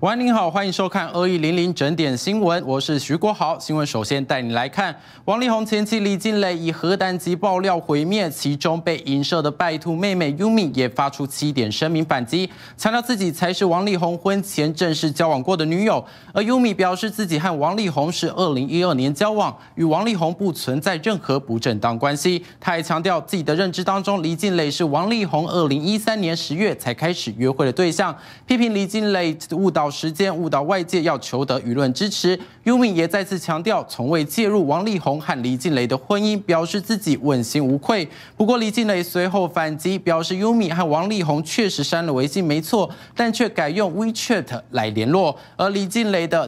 喂，您好，欢迎收看二一零零整点新闻，我是徐国豪。新闻首先带你来看，王力宏前妻李静蕾以核弹级爆料毁灭，其中被影射的拜托妹妹 y Umi 也发出七点声明反击，强调自己才是王力宏婚前正式交往过的女友。而 y Umi 表示自己和王力宏是二零一二年交往，与王力宏不存在任何不正当关系。他还强调自己的认知当中，李静蕾是王力宏二零一三年十月才开始约会的对象，批评李静蕾误导。时间误导外界，要求得舆论支持。Umi 也再次强调，从未介入王力宏和李静蕾的婚姻，表示自己问心无愧。不过，李静蕾随后反击，表示 Umi 和王力宏确实删了微信，没错，但却改用 WeChat 来联络。而李静蕾的。